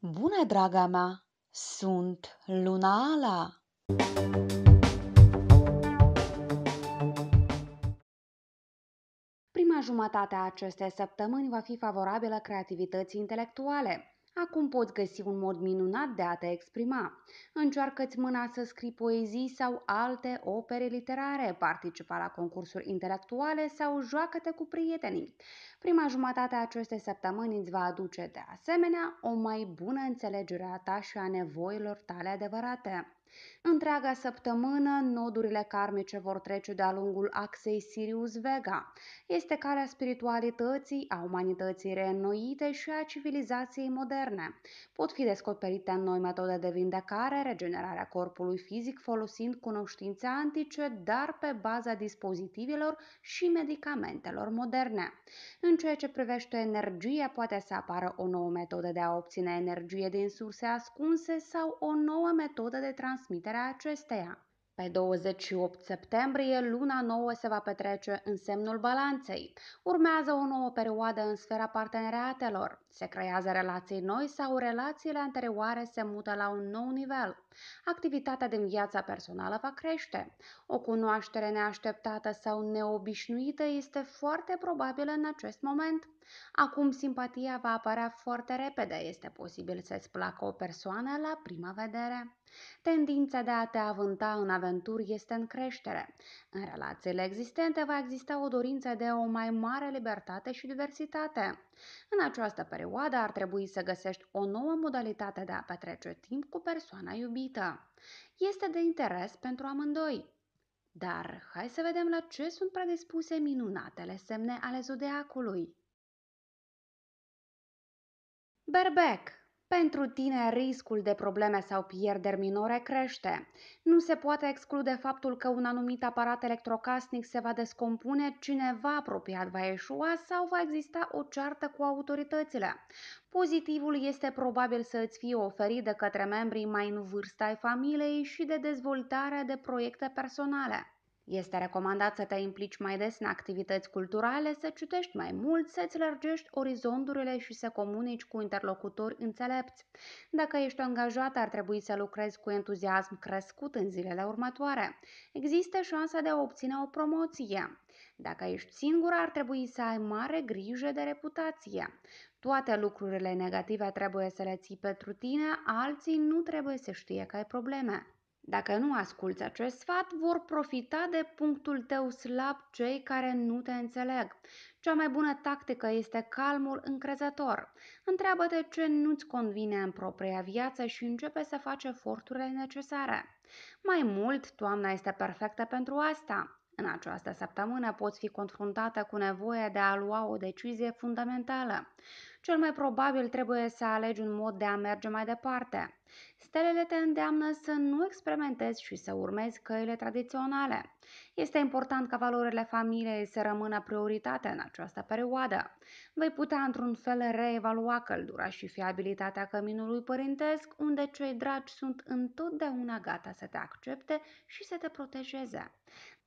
Bună, draga mea! Sunt Luna Ala! Prima jumătate a acestei săptămâni va fi favorabilă creativității intelectuale. Acum poți găsi un mod minunat de a te exprima. Încearcă-ți mâna să scrii poezii sau alte opere literare, participa la concursuri intelectuale sau joacă-te cu prietenii. Prima jumătate a acestei săptămâni îți va aduce de asemenea o mai bună înțelegere a ta și a nevoilor tale adevărate. Întreaga săptămână, nodurile karmice vor trece de-a lungul axei Sirius-Vega. Este calea spiritualității, a umanității reînnoite și a civilizației moderne. Pot fi descoperite noi metode de vindecare, regenerarea corpului fizic folosind cunoștințe antice, dar pe baza dispozitivelor și medicamentelor moderne. În ceea ce privește energia, poate să apară o nouă metodă de a obține energie din surse ascunse sau o nouă metodă de transformare transmiterea acesteia. Pe 28 septembrie, luna nouă se va petrece în semnul balanței. Urmează o nouă perioadă în sfera parteneriatelor. Se creează relații noi sau relațiile anterioare se mută la un nou nivel activitatea din viața personală va crește. O cunoaștere neașteptată sau neobișnuită este foarte probabilă în acest moment. Acum simpatia va apărea foarte repede, este posibil să-ți placă o persoană la prima vedere. Tendința de a te avânta în aventuri este în creștere. În relațiile existente va exista o dorință de o mai mare libertate și diversitate. În această perioadă ar trebui să găsești o nouă modalitate de a petrece timp cu persoana iubită. Este de interes pentru amândoi. Dar hai să vedem la ce sunt predispuse minunatele semne ale zodiacului. Berbec pentru tine, riscul de probleme sau pierderi minore crește. Nu se poate exclude faptul că un anumit aparat electrocasnic se va descompune, cineva apropiat va eșua sau va exista o ceartă cu autoritățile. Pozitivul este probabil să îți fie oferit de către membrii mai în vârstă ai familiei și de dezvoltarea de proiecte personale. Este recomandat să te implici mai des în activități culturale, să citești mai mult, să-ți lărgești orizonturile și să comunici cu interlocutori înțelepți. Dacă ești angajat, ar trebui să lucrezi cu entuziasm crescut în zilele următoare. Există șansa de a obține o promoție. Dacă ești singur, ar trebui să ai mare grijă de reputație. Toate lucrurile negative trebuie să le ții pentru tine, alții nu trebuie să știe că ai probleme. Dacă nu asculți acest sfat, vor profita de punctul tău slab cei care nu te înțeleg. Cea mai bună tactică este calmul încrezător. Întreabă-te ce nu-ți convine în propria viață și începe să faci eforturile necesare. Mai mult, toamna este perfectă pentru asta. În această săptămână poți fi confruntată cu nevoia de a lua o decizie fundamentală. Cel mai probabil trebuie să alegi un mod de a merge mai departe. Stelele te îndeamnă să nu experimentezi și să urmezi căile tradiționale. Este important ca valorile familiei să rămână prioritate în această perioadă. Vei putea într-un fel reevalua căldura și fiabilitatea căminului părintesc, unde cei dragi sunt întotdeauna gata să te accepte și să te protejeze.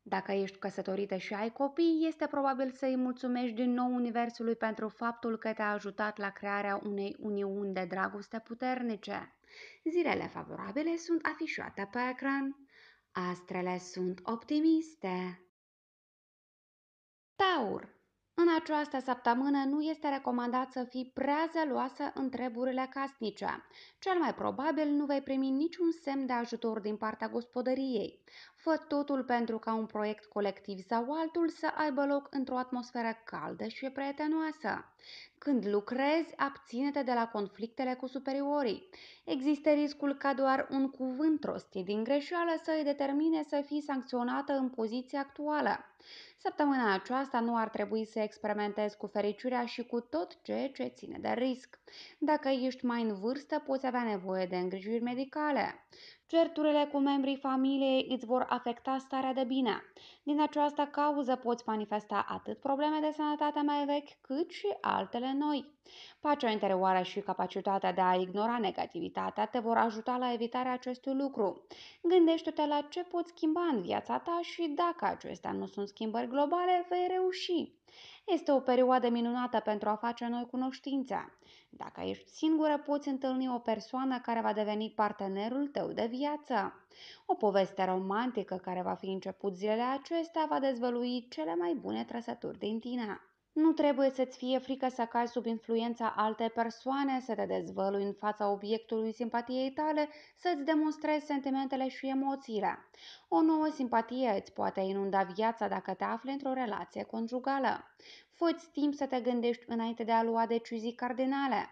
Dacă ești căsătorită și ai copii, este probabil să i mulțumești din nou Universului pentru faptul că te-a ajutat la crearea unei uniuni de dragoste puternice. Zilele favorabile sunt afișate pe ecran. Astrele sunt optimiste. Taur în această săptămână nu este recomandat să fii prea zeloasă în treburile casnice. Cel mai probabil nu vei primi niciun semn de ajutor din partea gospodăriei. Fă totul pentru ca un proiect colectiv sau altul să aibă loc într-o atmosferă caldă și prietenoasă. Când lucrezi, abține-te de la conflictele cu superiorii. Există riscul ca doar un cuvânt rostit din greșeală să îi determine să fii sancționată în poziția actuală. Săptămâna aceasta nu ar trebui să experimentezi cu fericirea și cu tot ceea ce ține de risc. Dacă ești mai în vârstă, poți avea nevoie de îngrijiri medicale. Certurile cu membrii familiei îți vor afecta starea de bine. Din această cauză poți manifesta atât probleme de sănătate mai vechi, cât și altele noi. Pacea interioară și capacitatea de a ignora negativitatea te vor ajuta la evitarea acestui lucru. Gândește-te la ce poți schimba în viața ta și dacă acestea nu sunt schimbări globale, vei reuși. Este o perioadă minunată pentru a face noi cunoștințe. Dacă ești singură, poți întâlni o persoană care va deveni partenerul tău de viață. O poveste romantică care va fi început zilele acestea va dezvălui cele mai bune trăsături din tine. Nu trebuie să-ți fie frică să cai sub influența alte persoane, să te dezvălui în fața obiectului simpatiei tale, să-ți demonstrezi sentimentele și emoțiile. O nouă simpatie îți poate inunda viața dacă te afli într-o relație conjugală. Fă-ți timp să te gândești înainte de a lua decizii cardinale.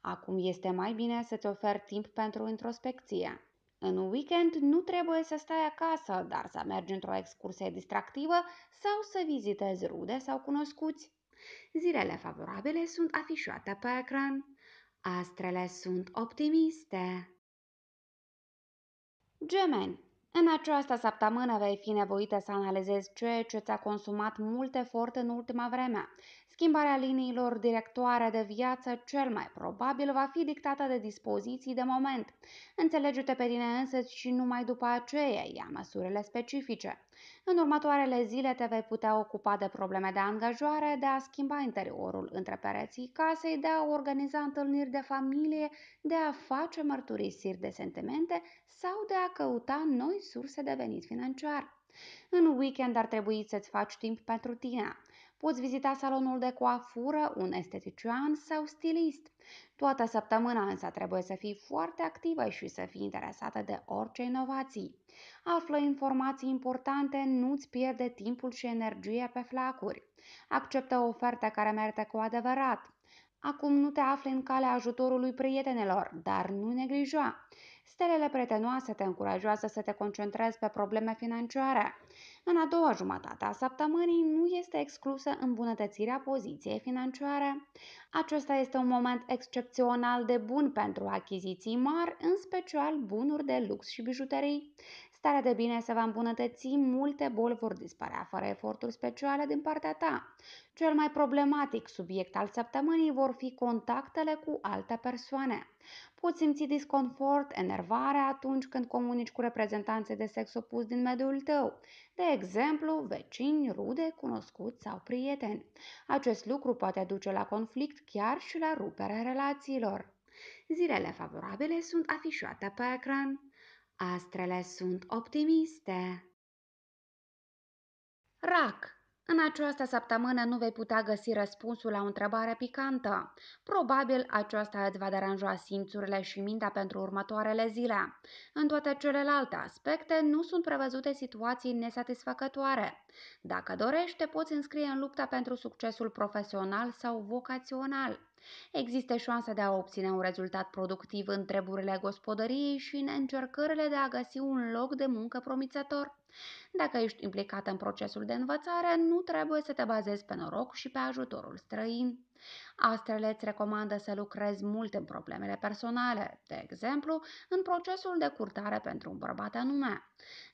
Acum este mai bine să-ți oferi timp pentru introspecție. În weekend nu trebuie să stai acasă, dar să mergi într-o excursie distractivă sau să vizitezi rude sau cunoscuți. Zilele favorabile sunt afișate pe ecran. Astrele sunt optimiste. Gemeni, în această săptămână vei fi nevoită să analizezi ceea ce ți-a consumat mult efort în ultima vreme Schimbarea liniilor directoare de viață cel mai probabil va fi dictată de dispoziții de moment. Înțelege-te pe tine însă și numai după aceea ia măsurile specifice. În următoarele zile te vei putea ocupa de probleme de angajare, de a schimba interiorul între pereții casei, de a organiza întâlniri de familie, de a face mărturisiri de sentimente sau de a căuta noi surse de venit financiar. În weekend ar trebui să-ți faci timp pentru tine. Poți vizita salonul de coafură, un estetician sau stilist. Toată săptămâna însă trebuie să fii foarte activă și să fii interesată de orice inovații. Află informații importante, nu-ți pierde timpul și energie pe flacuri. Acceptă oferte care merită cu adevărat. Acum nu te afli în calea ajutorului prietenelor, dar nu neglija. Stelele prietenoase te încurajează să te concentrezi pe probleme financiare. În a doua jumătate a săptămânii nu este exclusă îmbunătățirea poziției financiare. Acesta este un moment excepțional de bun pentru achiziții mari, în special bunuri de lux și bijuterii. Starea de bine se va îmbunătăți, multe boli vor dispărea fără eforturi speciale din partea ta. Cel mai problematic subiect al săptămânii vor fi contactele cu alte persoane. Poți simți disconfort, enervare atunci când comunici cu reprezentanțe de sex opus din mediul tău, de exemplu, vecini, rude, cunoscuți sau prieteni. Acest lucru poate duce la conflict chiar și la ruperea relațiilor. Zilele favorabile sunt afișate pe ecran. Astrele sunt optimiste. RAC în această săptămână nu vei putea găsi răspunsul la o întrebare picantă. Probabil aceasta îți va deranja simțurile și mintea pentru următoarele zile. În toate celelalte aspecte nu sunt prevăzute situații nesatisfăcătoare. Dacă dorești, te poți înscrie în lupta pentru succesul profesional sau vocațional. Există șansa de a obține un rezultat productiv în treburile gospodăriei și în încercările de a găsi un loc de muncă promițător. Dacă ești implicat în procesul de învățare, nu trebuie să te bazezi pe noroc și pe ajutorul străin. Astrele îți recomandă să lucrezi mult în problemele personale, de exemplu, în procesul de curtare pentru un bărbat anume.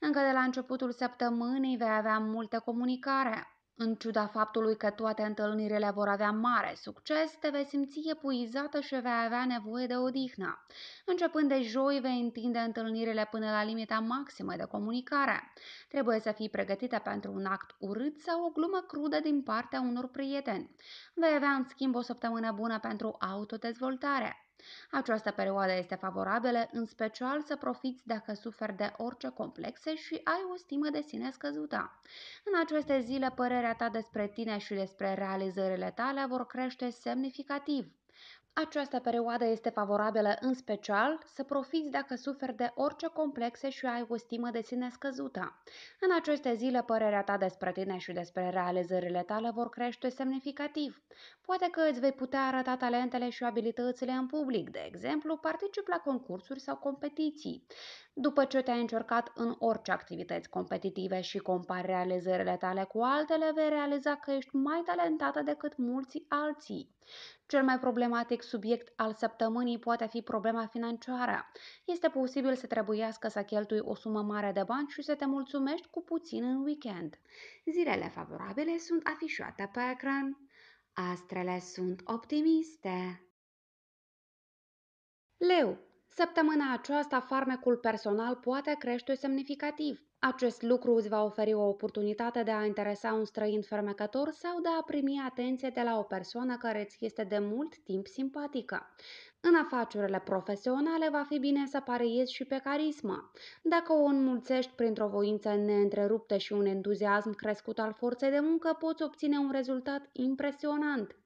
Încă de la începutul săptămânii vei avea multă comunicare, în ciuda faptului că toate întâlnirile vor avea mare succes, te vei simți epuizată și vei avea nevoie de odihnă. Începând de joi, vei întinde întâlnirile până la limita maximă de comunicare. Trebuie să fii pregătită pentru un act urât sau o glumă crudă din partea unor prieteni. Vei avea, în schimb, o săptămână bună pentru autodezvoltare. Această perioadă este favorabilă în special să profiți dacă suferi de orice complexe și ai o stimă de sine scăzută. În aceste zile, părerea ta despre tine și despre realizările tale vor crește semnificativ. Această perioadă este favorabilă în special să profiți dacă suferi de orice complexe și ai o stimă de sine scăzută. În aceste zile, părerea ta despre tine și despre realizările tale vor crește semnificativ. Poate că îți vei putea arăta talentele și abilitățile în public, de exemplu, particip la concursuri sau competiții. După ce te-ai încercat în orice activități competitive și compari realizările tale cu altele, vei realiza că ești mai talentată decât mulți alții. Cel mai problematic subiect al săptămânii poate fi problema financiară. Este posibil să trebuiască să cheltui o sumă mare de bani și să te mulțumești cu puțin în weekend. Zilele favorabile sunt afișate pe ecran. Astrele sunt optimiste. Leu, Săptămâna aceasta, farmecul personal poate crește semnificativ. Acest lucru îți va oferi o oportunitate de a interesa un străin fermecător sau de a primi atenție de la o persoană care îți este de mult timp simpatică. În afacerile profesionale va fi bine să pariezi și pe carisma. Dacă o înmulțești printr-o voință neîntreruptă și un entuziasm crescut al forței de muncă, poți obține un rezultat impresionant.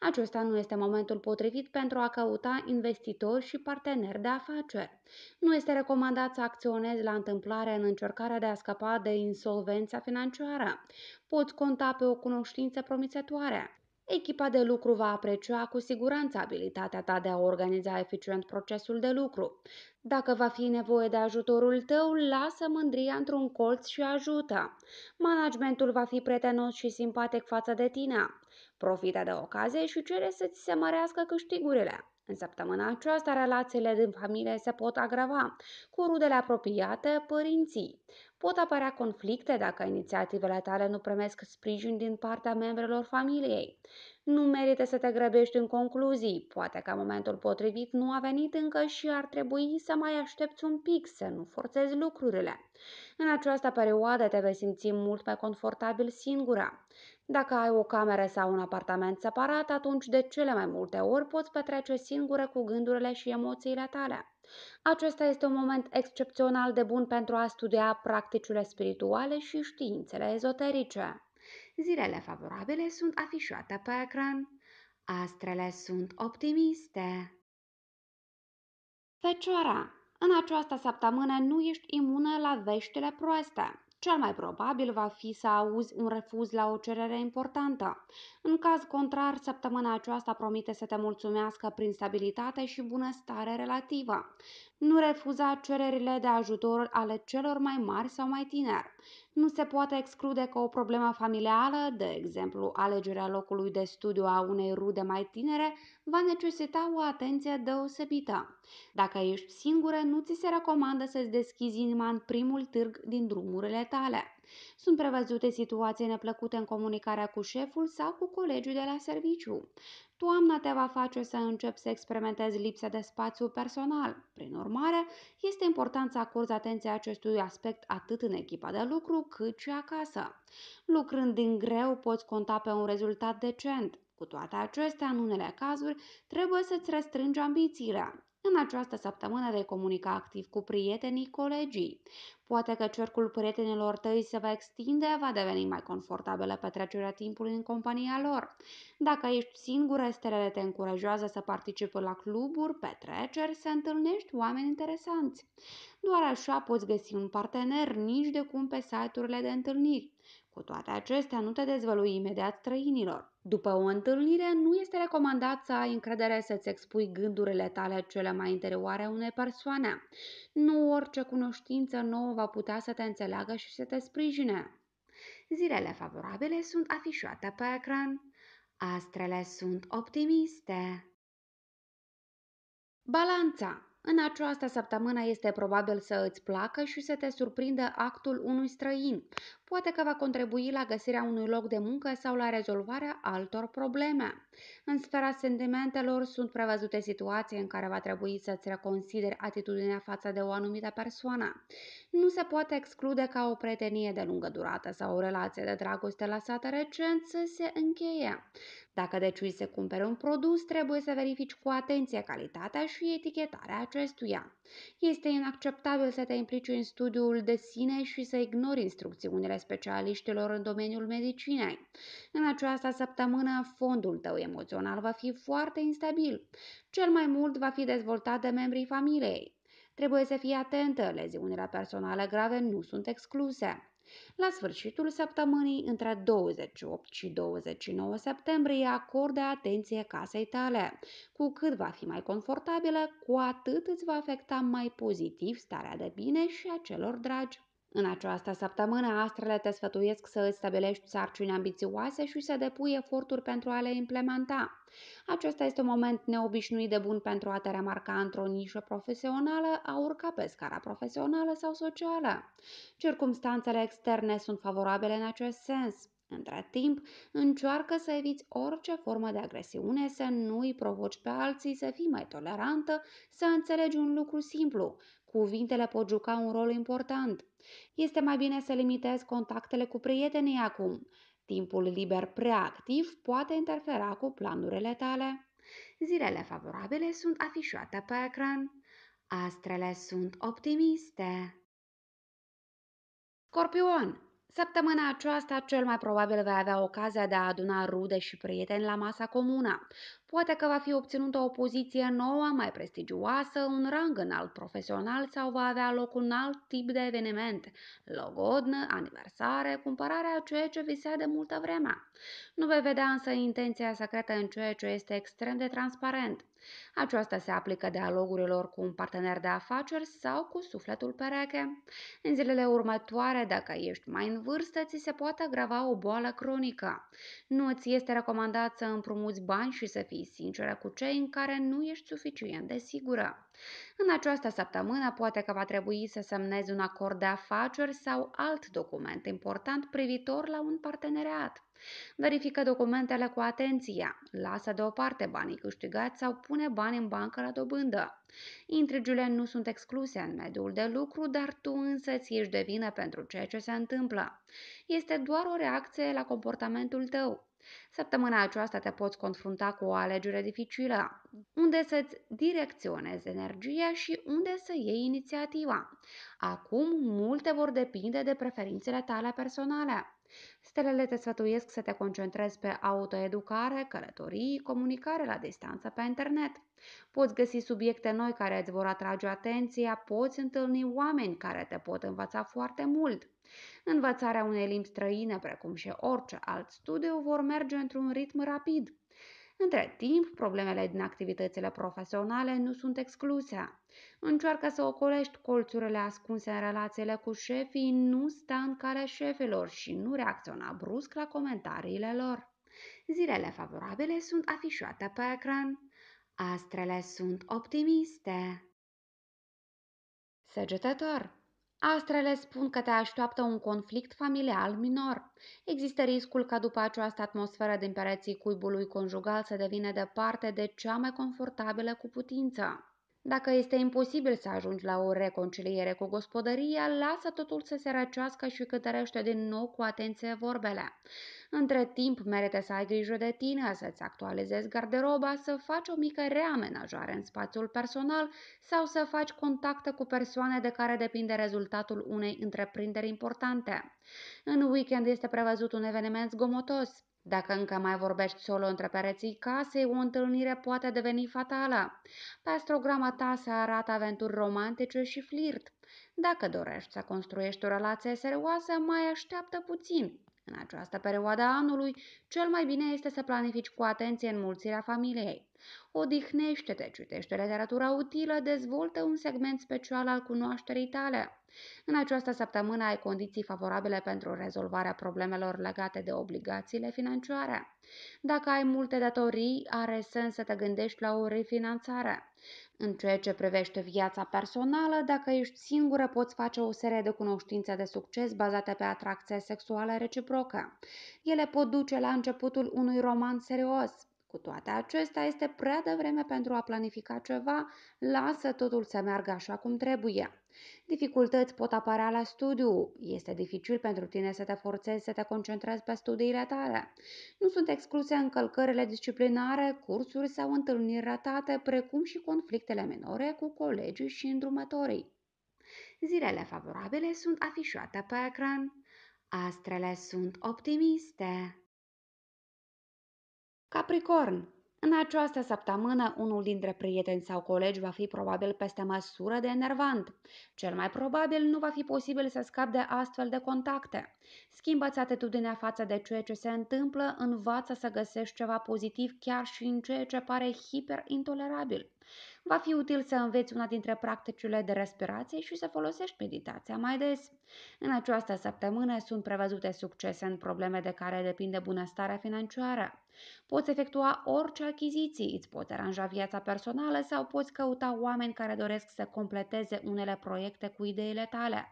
Acesta nu este momentul potrivit pentru a căuta investitori și parteneri de afaceri. Nu este recomandat să acționezi la întâmplare în încercarea de a scăpa de insolvența financiară. Poți conta pe o cunoștință promițătoare echipa de lucru va aprecia cu siguranță abilitatea ta de a organiza eficient procesul de lucru. Dacă va fi nevoie de ajutorul tău, lasă mândria într-un colț și ajută. Managementul va fi prietenos și simpatic față de tine. Profită de ocazie și cere să-ți se mărească câștigurile. În săptămâna aceasta, relațiile din familie se pot agrava cu rudele apropiate, părinții. Pot apărea conflicte dacă inițiativele tale nu primesc sprijin din partea membrilor familiei. Nu merită să te grăbești în concluzii, poate că momentul potrivit nu a venit încă și ar trebui să mai aștepți un pic, să nu forțezi lucrurile. În această perioadă te vei simți mult mai confortabil singura. Dacă ai o cameră sau un apartament separat, atunci de cele mai multe ori poți petrece singură cu gândurile și emoțiile tale. Acesta este un moment excepțional de bun pentru a studia practicile spirituale și științele ezoterice. Zilele favorabile sunt afișate pe ecran. Astrele sunt optimiste. Fecioara, în această săptămână nu ești imună la veștile proaste. Cel mai probabil va fi să auzi un refuz la o cerere importantă. În caz contrar, săptămâna aceasta promite să te mulțumească prin stabilitate și bunăstare relativă. Nu refuza cererile de ajutor ale celor mai mari sau mai tineri. Nu se poate exclude că o problemă familială, de exemplu alegerea locului de studiu a unei rude mai tinere, va necesita o atenție deosebită. Dacă ești singură, nu ți se recomandă să-ți deschizi inima în primul târg din drumurile tale. Sunt prevăzute situații neplăcute în comunicarea cu șeful sau cu colegii de la serviciu. Toamna te va face să începi să experimentezi lipsa de spațiu personal. Prin urmare, este important să acorzi atenție acestui aspect atât în echipa de lucru cât și acasă. Lucrând din greu, poți conta pe un rezultat decent. Cu toate acestea, în unele cazuri, trebuie să-ți restrângi ambițiile. În această săptămână vei comunica activ cu prietenii, colegii. Poate că cercul prietenilor tăi se va extinde, va deveni mai confortabilă petrecerea timpului în compania lor. Dacă ești singură, stelele te încurajează să participi la cluburi, petreceri, să întâlnești oameni interesanți. Doar așa poți găsi un partener nici de cum pe site-urile de întâlniri. Cu toate acestea, nu te dezvălui imediat străinilor. După o întâlnire, nu este recomandat să ai încredere să-ți expui gândurile tale cele mai interioare unei persoane. Nu orice cunoștință nouă va putea să te înțeleagă și să te sprijine. Zilele favorabile sunt afișate pe ecran. Astrele sunt optimiste. Balanța în această săptămână este probabil să îți placă și să te surprindă actul unui străin poate că va contribui la găsirea unui loc de muncă sau la rezolvarea altor probleme. În sfera sentimentelor sunt prevăzute situații în care va trebui să-ți reconsideri atitudinea față de o anumită persoană. Nu se poate exclude ca o prietenie de lungă durată sau o relație de dragoste lăsată recent să se încheie. Dacă decizi să cumperi un produs, trebuie să verifici cu atenție calitatea și etichetarea acestuia. Este inacceptabil să te implici în studiul de sine și să ignori instrucțiunile specialiștilor în domeniul medicinei. În această săptămână, fondul tău emoțional va fi foarte instabil. Cel mai mult va fi dezvoltat de membrii familiei. Trebuie să fii atentă, leziunile personale grave nu sunt excluse. La sfârșitul săptămânii, între 28 și 29 septembrie, acordă atenție casei tale. Cu cât va fi mai confortabilă, cu atât îți va afecta mai pozitiv starea de bine și a celor dragi. În această săptămână, astrele te sfătuiesc să îți stabilești sarcini ambițioase și să depui eforturi pentru a le implementa. Acesta este un moment neobișnuit de bun pentru a te remarca într-o nișă profesională, a urca pe scara profesională sau socială. Circumstanțele externe sunt favorabile în acest sens. Între timp, încearcă să eviți orice formă de agresiune, să nu îi provoci pe alții, să fii mai tolerantă, să înțelegi un lucru simplu. Cuvintele pot juca un rol important. Este mai bine să limitezi contactele cu prietenii acum. Timpul liber preactiv poate interfera cu planurile tale. Zilele favorabile sunt afișate pe ecran. Astrele sunt optimiste. Scorpion, Săptămâna aceasta cel mai probabil vei avea ocazia de a aduna rude și prieteni la masa comună. Poate că va fi obținută o poziție nouă, mai prestigioasă, un rang înalt profesional sau va avea loc un alt tip de eveniment, logodnă, aniversare, cumpărarea a ceea ce visea de multă vreme. Nu vei vedea însă intenția secretă în ceea ce este extrem de transparent. Aceasta se aplică dialogurilor cu un partener de afaceri sau cu sufletul pereche. În zilele următoare, dacă ești mai în vârstă, ți se poate agrava o boală cronică. Nu ți este recomandat să împrumuți bani și să fii sinceră cu cei în care nu ești suficient de sigură. În această săptămână, poate că va trebui să semnezi un acord de afaceri sau alt document important privitor la un parteneriat. Verifică documentele cu atenție, lasă deoparte banii câștigați sau pune bani în bancă la dobândă. Intrigile nu sunt excluse în mediul de lucru, dar tu însă ți ești de vină pentru ceea ce se întâmplă. Este doar o reacție la comportamentul tău, Săptămâna aceasta te poți confrunta cu o alegere dificilă, unde să-ți direcționezi energia și unde să iei inițiativa. Acum, multe vor depinde de preferințele tale personale. Stelele te sfătuiesc să te concentrezi pe autoeducare, călătorii, comunicare la distanță pe internet. Poți găsi subiecte noi care îți vor atrage atenția, poți întâlni oameni care te pot învăța foarte mult. Învățarea unei limbi străine, precum și orice alt studiu, vor merge într-un ritm rapid. Între timp, problemele din activitățile profesionale nu sunt excluse. Încearcă să ocolești colțurile ascunse în relațiile cu șefii, nu sta în calea șefilor și nu reacționa brusc la comentariile lor. Zilele favorabile sunt afișate pe ecran. Astrele sunt optimiste. Săgetător Astrele spun că te așteaptă un conflict familial minor. Există riscul ca după această atmosferă din pereții cuibului conjugal să devină departe de cea mai confortabilă cu putință. Dacă este imposibil să ajungi la o reconciliere cu gospodăria, lasă totul să se răcească și cântărește din nou cu atenție vorbele. Între timp, merită să ai grijă de tine, să-ți actualizezi garderoba, să faci o mică reamenajare în spațiul personal sau să faci contactă cu persoane de care depinde rezultatul unei întreprinderi importante. În weekend este prevăzut un eveniment zgomotos, dacă încă mai vorbești solo între pereții casei, o întâlnire poate deveni fatală. Pe astrograma ta se arată aventuri romantice și flirt. Dacă dorești să construiești o relație serioasă, mai așteaptă puțin. În această perioadă a anului, cel mai bine este să planifici cu atenție înmulțirea familiei. Odihnește-te, citește literatura utilă, dezvoltă un segment special al cunoașterii tale. În această săptămână ai condiții favorabile pentru rezolvarea problemelor legate de obligațiile financiare. Dacă ai multe datorii, are sens să te gândești la o refinanțare. În ceea ce privește viața personală, dacă ești singură, poți face o serie de cunoștințe de succes bazate pe atracție sexuală reciprocă. Ele pot duce la începutul unui roman serios. Cu toate acestea, este prea devreme pentru a planifica ceva, lasă totul să meargă așa cum trebuie. Dificultăți pot apărea la studiu. Este dificil pentru tine să te forțezi să te concentrezi pe studiile tale. Nu sunt excluse încălcările disciplinare, cursuri sau întâlniri ratate, precum și conflictele minore cu colegii și îndrumătorii. Zilele favorabile sunt afișate pe ecran. Astrele sunt optimiste. Capricorn, în această săptămână, unul dintre prieteni sau colegi va fi probabil peste măsură de enervant. Cel mai probabil nu va fi posibil să scapi de astfel de contacte. Schimbă-ți atitudinea față de ceea ce se întâmplă, învață să găsești ceva pozitiv chiar și în ceea ce pare hiperintolerabil va fi util să înveți una dintre practicile de respirație și să folosești meditația mai des. În această săptămână sunt prevăzute succese în probleme de care depinde bunăstarea financiară. Poți efectua orice achiziții, îți poți aranja viața personală sau poți căuta oameni care doresc să completeze unele proiecte cu ideile tale.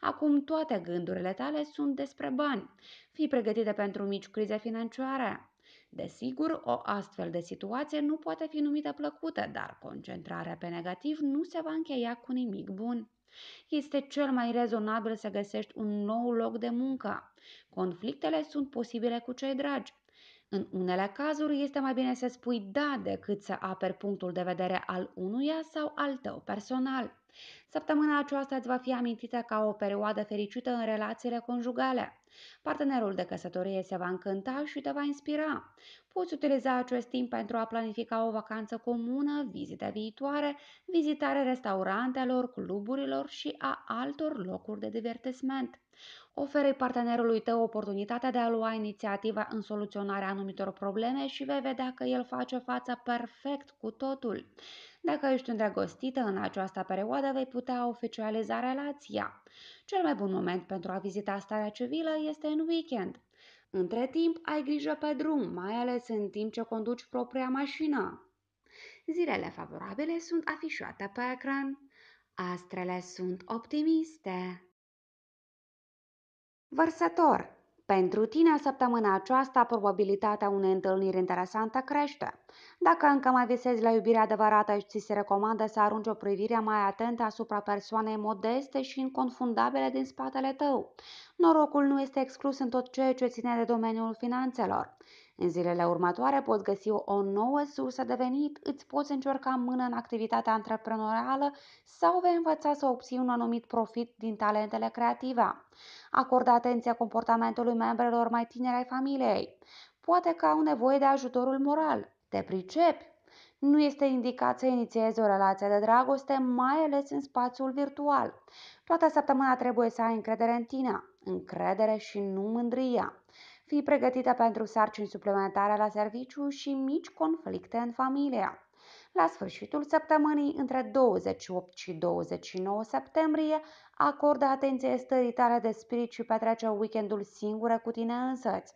Acum toate gândurile tale sunt despre bani. Fii pregătită pentru mici crize financiare. Desigur, o astfel de situație nu poate fi numită plăcută, dar concentrarea pe negativ nu se va încheia cu nimic bun. Este cel mai rezonabil să găsești un nou loc de muncă. Conflictele sunt posibile cu cei dragi. În unele cazuri este mai bine să spui da decât să aperi punctul de vedere al unuia sau al tău personal. Săptămâna aceasta îți va fi amintită ca o perioadă fericită în relațiile conjugale. Partenerul de căsătorie se va încânta și te va inspira. Poți utiliza acest timp pentru a planifica o vacanță comună, vizite viitoare, vizitare restaurantelor, cluburilor și a altor locuri de divertisment. Oferi partenerului tău oportunitatea de a lua inițiativa în soluționarea anumitor probleme și vei vedea că el face față perfect cu totul. Dacă ești îndrăgostită în această perioadă, vei putea oficializa relația. Cel mai bun moment pentru a vizita starea civilă este în weekend. Între timp, ai grijă pe drum, mai ales în timp ce conduci propria mașină. Zilele favorabile sunt afișate pe ecran. Astrele sunt optimiste. Vărsător. Pentru tine, săptămâna aceasta, probabilitatea unei întâlniri interesante crește. Dacă încă mai visezi la iubirea adevărată, ți se recomandă să arunci o privire mai atentă asupra persoanei modeste și inconfundabile din spatele tău norocul nu este exclus în tot ceea ce ține de domeniul finanțelor. În zilele următoare poți găsi o nouă sursă de venit, îți poți încerca mână în activitatea antreprenorială sau vei învăța să obții un anumit profit din talentele creative. Acorda atenție comportamentului membrelor mai tineri ai familiei. Poate că au nevoie de ajutorul moral. Te pricepi? Nu este indicat să inițiezi o relație de dragoste, mai ales în spațiul virtual. Toată săptămâna trebuie să ai încredere în tine încredere și nu mândria. Fii pregătită pentru sarcini suplimentare la serviciu și mici conflicte în familie. La sfârșitul săptămânii, între 28 și 29 septembrie, acordă atenție stării tale de spirit și petrece weekendul singură cu tine însăți.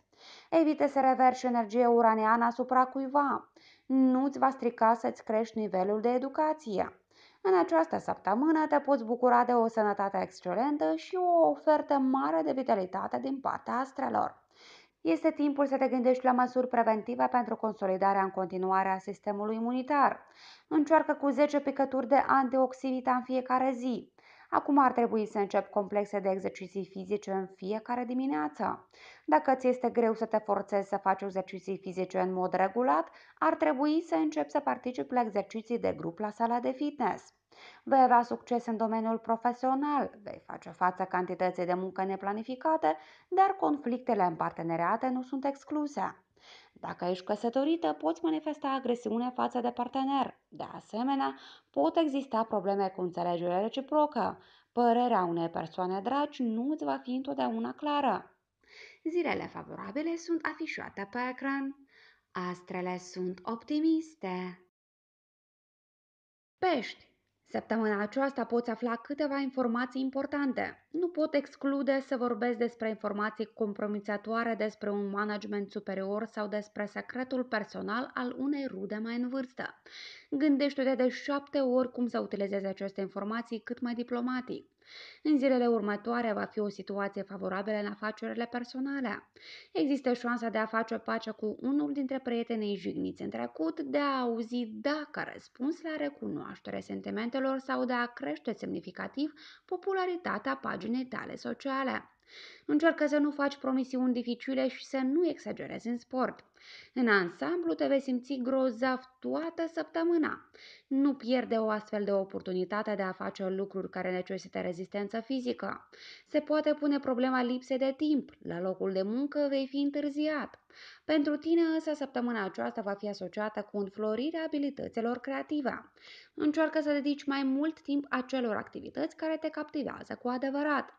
Evite să reverși energie uraniană asupra cuiva. Nu-ți va strica să-ți crești nivelul de educație. În această săptămână te poți bucura de o sănătate excelentă și o ofertă mare de vitalitate din partea astrelor. Este timpul să te gândești la măsuri preventive pentru consolidarea în continuare a sistemului imunitar. Încearcă cu 10 picături de antioxidant în fiecare zi. Acum ar trebui să încep complexe de exerciții fizice în fiecare dimineață. Dacă ți este greu să te forțezi să faci exerciții fizice în mod regulat, ar trebui să începi să participi la exerciții de grup la sala de fitness. Vei avea succes în domeniul profesional, vei face față cantității de muncă neplanificate, dar conflictele în parteneriate nu sunt excluse. Dacă ești căsătorită, poți manifesta agresiune față de partener. De asemenea, pot exista probleme cu înțelegerea reciprocă. Părerea unei persoane dragi nu îți va fi întotdeauna clară. Zilele favorabile sunt afișate pe ecran. Astrele sunt optimiste. Pești Săptămâna aceasta poți afla câteva informații importante. Nu pot exclude să vorbesc despre informații compromițătoare despre un management superior sau despre secretul personal al unei rude mai în vârstă. Gândește-te de șapte ori cum să utilizezi aceste informații cât mai diplomatic. În zilele următoare va fi o situație favorabilă în afacerile personale. Există șansa de a face pace cu unul dintre prietenii jigniți în trecut, de a auzi dacă răspuns la recunoaștere sentimentelor sau de a crește semnificativ popularitatea paginii tale sociale. Încearcă să nu faci promisiuni dificile și să nu exagerezi în sport. În ansamblu te vei simți grozav toată săptămâna. Nu pierde o astfel de oportunitate de a face lucruri care necesită rezistență fizică. Se poate pune problema lipsei de timp. La locul de muncă vei fi întârziat. Pentru tine însă săptămâna aceasta va fi asociată cu înflorirea abilităților creative. Încearcă să dedici mai mult timp acelor activități care te captivează cu adevărat.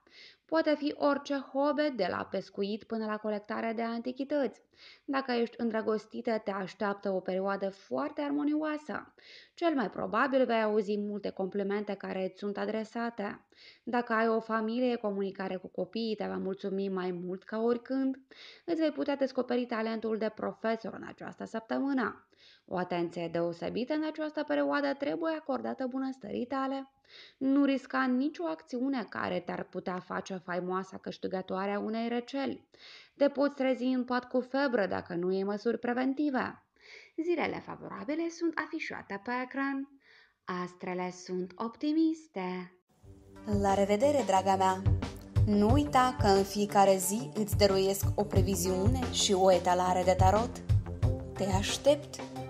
Poate fi orice hobe, de la pescuit până la colectarea de antichități. Dacă ești îndrăgostită, te așteaptă o perioadă foarte armonioasă. Cel mai probabil vei auzi multe complimente care îți sunt adresate. Dacă ai o familie, comunicare cu copiii te va mulțumi mai mult ca oricând. Îți vei putea descoperi talentul de profesor în această săptămână. O atenție deosebită în această perioadă trebuie acordată bunăstării tale. Nu risca nicio acțiune care te-ar putea face faimoasa câștigătoare a unei răceli. Te poți trezi în pat cu febră dacă nu iei măsuri preventive. Zilele favorabile sunt afișate pe ecran. Astrele sunt optimiste. La revedere, draga mea! Nu uita că în fiecare zi îți dăruiesc o previziune și o etalare de tarot. Te aștept!